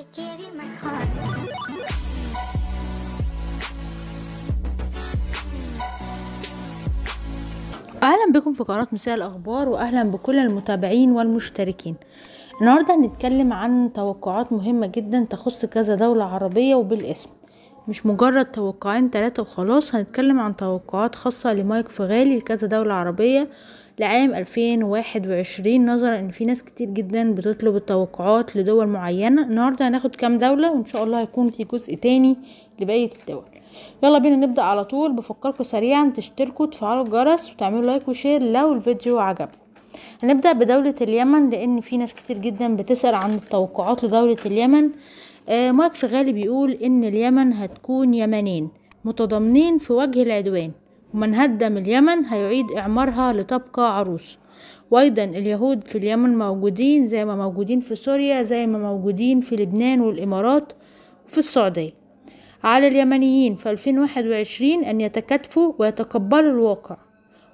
اهلا بكم في قناه مساء الاخبار واهلا بكل المتابعين والمشتركين النهارده هنتكلم عن توقعات مهمه جدا تخص كذا دوله عربيه وبالاسم مش مجرد توقعين تلاتة وخلاص هنتكلم عن توقعات خاصة لمايك فغالي لكذا دولة عربية لعام 2021 نظرا ان في ناس كتير جدا بتطلب التوقعات لدول معينة النهاردة هناخد كام دولة وان شاء الله هيكون في جزء تاني لبقية الدول يلا بينا نبدأ على طول بفكركم سريعا تشتركوا تفعلوا الجرس وتعملوا لايك وشير لو الفيديو عجبكم هنبدأ بدولة اليمن لأن في ناس كتير جدا بتسأل عن التوقعات لدولة اليمن آه، ماركس غالي بيقول إن اليمن هتكون يمنين متضامنين في وجه العدوان ومن هدم اليمن هيعيد إعمارها لتبقى عروس وأيضا اليهود في اليمن موجودين زي ما موجودين في سوريا زي ما موجودين في لبنان والإمارات وفي السعودية على اليمنيين في 2021 أن يتكاتفوا ويتقبلوا الواقع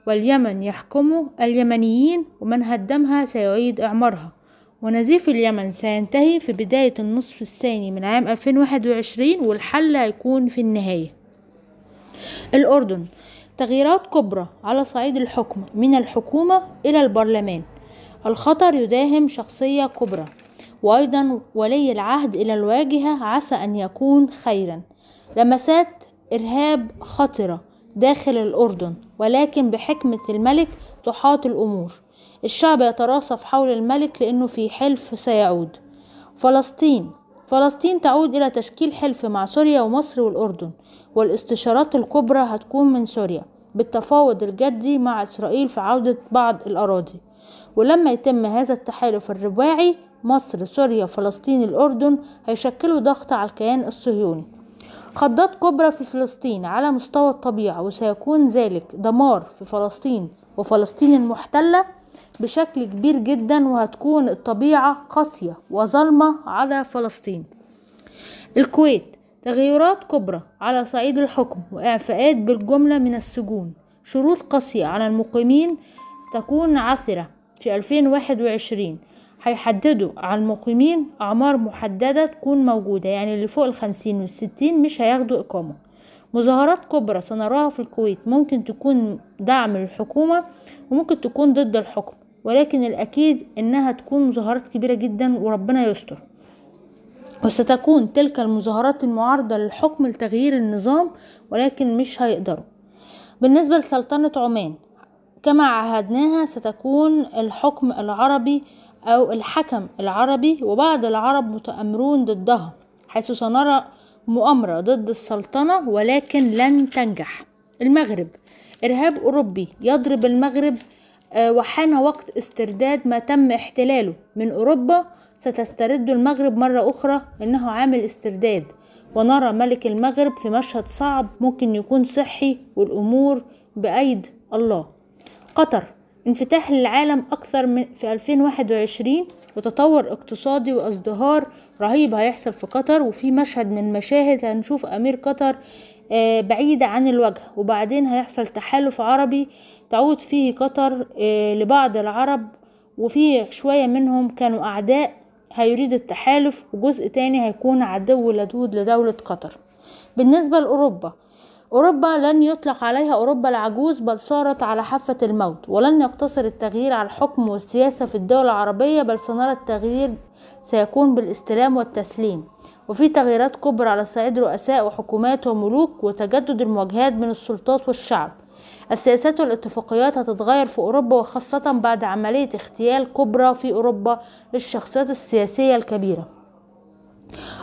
واليمن يحكمه اليمنيين ومن هدمها سيعيد إعمارها ونزيف اليمن سينتهي في بداية النصف الثاني من عام 2021 والحل هيكون في النهاية الأردن تغييرات كبرى على صعيد الحكم من الحكومة إلى البرلمان الخطر يداهم شخصية كبرى وأيضا ولي العهد إلى الواجهة عسى أن يكون خيرا لمسات إرهاب خطرة داخل الأردن ولكن بحكمة الملك تحاط الأمور الشعب يتراصف حول الملك لأنه في حلف سيعود فلسطين فلسطين تعود إلى تشكيل حلف مع سوريا ومصر والأردن والاستشارات الكبرى هتكون من سوريا بالتفاوض الجدي مع إسرائيل في عودة بعض الأراضي ولما يتم هذا التحالف الرباعي مصر سوريا فلسطين الأردن هيشكلوا ضغط على الكيان الصهيوني خضات كبرى في فلسطين على مستوى الطبيعة وسيكون ذلك دمار في فلسطين وفلسطين المحتلة بشكل كبير جدا وهتكون الطبيعة قاسية وظلمة على فلسطين الكويت تغيرات كبرى على صعيد الحكم وإعفاءات بالجملة من السجون شروط قاسية على المقيمين تكون عثرة في 2021 هيحددوا على المقيمين أعمار محددة تكون موجودة يعني اللي فوق الخمسين والستين مش هياخدوا إقامة مظاهرات كبرى سنراها في الكويت ممكن تكون دعم الحكومة وممكن تكون ضد الحكم ولكن الأكيد إنها تكون مظاهرات كبيرة جدا وربنا يستر وستكون تلك المظاهرات المعارضة للحكم لتغيير النظام ولكن مش هيقدروا بالنسبة لسلطنة عمان كما عهدناها ستكون الحكم العربي أو الحكم العربي وبعض العرب متآمرون ضدها حيث سنرى مؤامرة ضد السلطنة ولكن لن تنجح المغرب إرهاب أوروبي يضرب المغرب آه، وحان وقت استرداد ما تم احتلاله من أوروبا ستسترد المغرب مرة أخرى إنه عامل استرداد ونرى ملك المغرب في مشهد صعب ممكن يكون صحي والأمور بأيد الله قطر انفتاح للعالم أكثر من في 2021 وتطور اقتصادي وازدهار رهيب هيحصل في قطر وفي مشهد من مشاهد هنشوف أمير قطر آه، بعيدة عن الوجه وبعدين هيحصل تحالف عربي تعود فيه قطر آه، لبعض العرب وفي شوية منهم كانوا أعداء هيريد التحالف وجزء تاني هيكون عدو لدود لدولة قطر بالنسبة لأوروبا أوروبا لن يطلق عليها أوروبا العجوز بل صارت على حافة الموت ولن يقتصر التغيير على الحكم والسياسة في الدول العربية بل سنرى التغيير سيكون بالاستلام والتسليم وفي تغييرات كبرى على صعيد رؤساء وحكومات وملوك وتجدد المواجهات بين السلطات والشعب السياسات والاتفاقيات هتتغير في أوروبا وخاصة بعد عملية اغتيال كبرى في أوروبا للشخصيات السياسية الكبيرة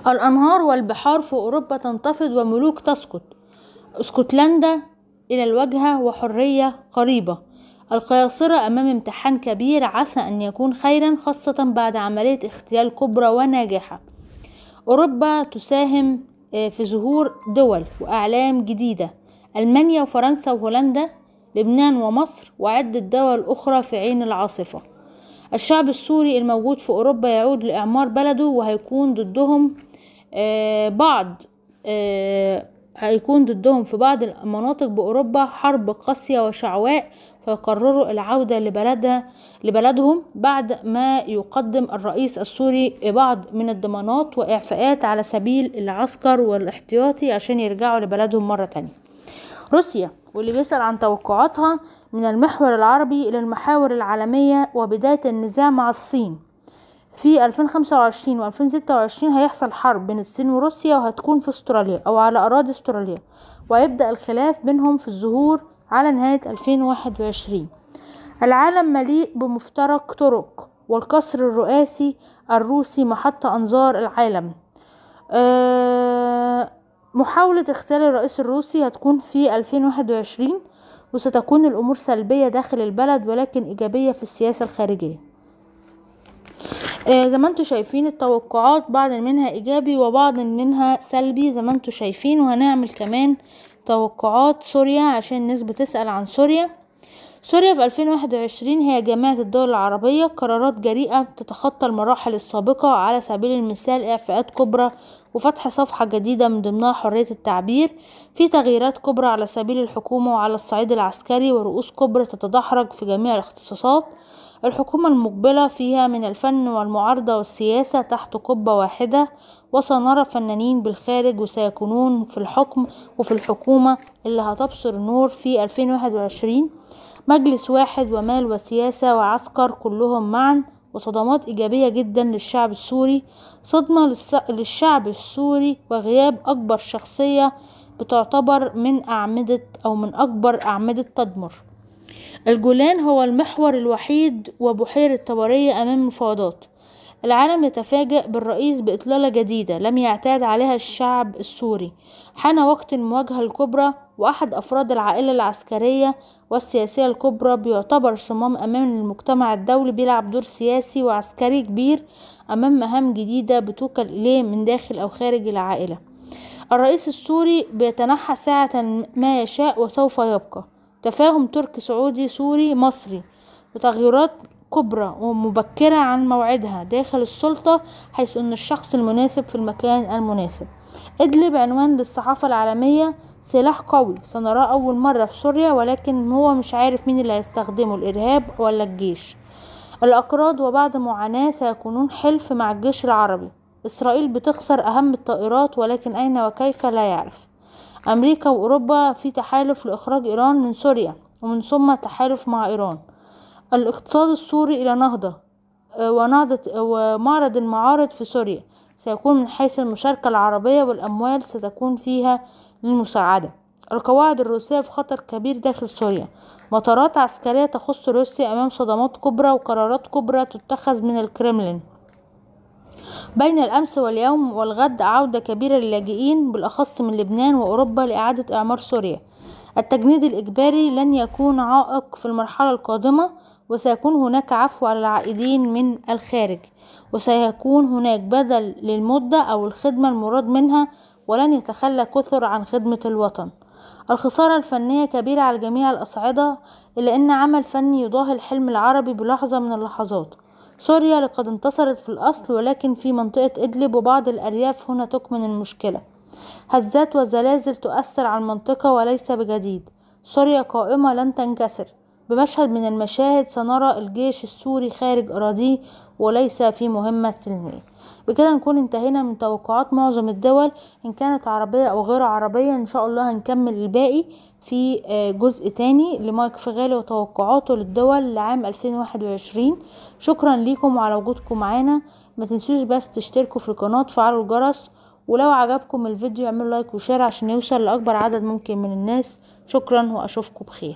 الأنهار والبحار في أوروبا تنتفض وملوك تسقط اسكتلندا إلى الواجهة وحرية قريبة القياصرة أمام امتحان كبير عسى أن يكون خيرا خاصة بعد عملية اغتيال كبرى وناجحة أوروبا تساهم آه، في ظهور دول وأعلام جديدة ألمانيا وفرنسا وهولندا لبنان ومصر وعدة دول أخرى في عين العاصفة الشعب السوري الموجود في أوروبا يعود لإعمار بلده وهيكون ضدهم آه، بعض آه، هيكون ضدهم في بعض المناطق بأوروبا حرب قاسية وشعواء فيقرروا العودة لبلدها لبلدهم بعد ما يقدم الرئيس السوري بعض من الضمانات وإعفاءات على سبيل العسكر والاحتياطي عشان يرجعوا لبلدهم مرة تانية روسيا واللي بيسأل عن توقعاتها من المحور العربي إلى المحاور العالمية وبداية النزاع مع الصين في 2025 و 2026 هيحصل حرب بين الصين وروسيا وهتكون في استراليا او على اراضي استراليا ويبدأ الخلاف بينهم في الظهور على نهاية 2021 العالم مليء بمفترق طرق والقصر الرئاسي الروسي محطة أنظار العالم آه، محاولة اغتيال الرئيس الروسي هتكون في 2021 وستكون الأمور سلبية داخل البلد ولكن إيجابية في السياسة الخارجية آه، زي ما انتم شايفين التوقعات بعض منها ايجابي وبعض منها سلبي زي ما انتم شايفين وهنعمل كمان توقعات سوريا عشان الناس بتسأل عن سوريا سوريا في 2021 هي جامعة الدول العربية قرارات جريئة بتتخطى المراحل السابقة على سبيل المثال إعفاءات كبرى وفتح صفحة جديدة من ضمنها حرية التعبير في تغييرات كبرى على سبيل الحكومة وعلى الصعيد العسكري ورؤوس كبرى تتدحرج في جميع الاختصاصات الحكومة المقبلة فيها من الفن والمعارضة والسياسة تحت قبة واحدة وسنرى فنانين بالخارج وسيكونون في الحكم وفي الحكومة اللي هتبصر نور في 2021 مجلس واحد ومال وسياسة وعسكر كلهم معا وصدمات إيجابية جدا للشعب السوري صدمة للشعب السوري وغياب أكبر شخصية بتعتبر من أعمدة أو من أكبر أعمدة تدمر الجولان هو المحور الوحيد وبحيرة طبرية أمام مفاوضات العالم يتفاجأ بالرئيس بإطلالة جديدة لم يعتاد عليها الشعب السوري حان وقت المواجهة الكبرى وأحد أفراد العائلة العسكرية والسياسية الكبرى بيعتبر صمام أمام المجتمع الدولي بيلعب دور سياسي وعسكري كبير أمام مهام جديدة بتوكل إليه من داخل أو خارج العائلة الرئيس السوري بيتنحى ساعة ما يشاء وسوف يبقى تفاهم تركي سعودي سوري مصري وتغيرات كبرى ومبكرة عن موعدها داخل السلطة حيث أن الشخص المناسب في المكان المناسب إدلب عنوان للصحافة العالمية سلاح قوي سنراه أول مرة في سوريا ولكن هو مش عارف مين اللي هيستخدمه الإرهاب ولا الجيش الأكراد وبعد معاناة سيكونون حلف مع الجيش العربي إسرائيل بتخسر أهم الطائرات ولكن أين وكيف لا يعرف أمريكا وأوروبا في تحالف لإخراج إيران من سوريا ومن ثم تحالف مع إيران الاقتصاد السوري إلى نهضة آه، ونهضة آه، ومعرض المعارض في سوريا سيكون من حيث المشاركة العربية والأموال ستكون فيها للمساعدة القواعد الروسية في خطر كبير داخل سوريا مطارات عسكرية تخص روسيا أمام صدمات كبرى وقرارات كبرى تتخذ من الكرملين بين الأمس واليوم والغد عودة كبيرة للاجئين بالأخص من لبنان وأوروبا لإعادة إعمار سوريا التجنيد الإجباري لن يكون عائق في المرحلة القادمة وسيكون هناك عفو على العائدين من الخارج وسيكون هناك بدل للمدة أو الخدمة المراد منها ولن يتخلى كثر عن خدمة الوطن الخسارة الفنية كبيرة على جميع الأصعدة إلا أن عمل فني يضاهي الحلم العربي بلحظة من اللحظات سوريا لقد انتصرت في الأصل ولكن في منطقة إدلب وبعض الأرياف هنا تكمن المشكلة هزات وزلازل تؤثر على المنطقة وليس بجديد سوريا قائمة لن تنكسر بمشهد من المشاهد سنرى الجيش السوري خارج أراضيه وليس في مهمة سلمية بكده نكون انتهينا من توقعات معظم الدول إن كانت عربية أو غير عربية إن شاء الله هنكمل الباقي في آه، جزء تاني لمايك فغالي وتوقعاته للدول لعام 2021 شكرا ليكم على وجودكم معانا ما تنسوش بس تشتركوا في القناة وتفعلوا الجرس ولو عجبكم الفيديو اعملوا لايك وشير عشان يوصل لأكبر عدد ممكن من الناس شكرا وأشوفكم بخير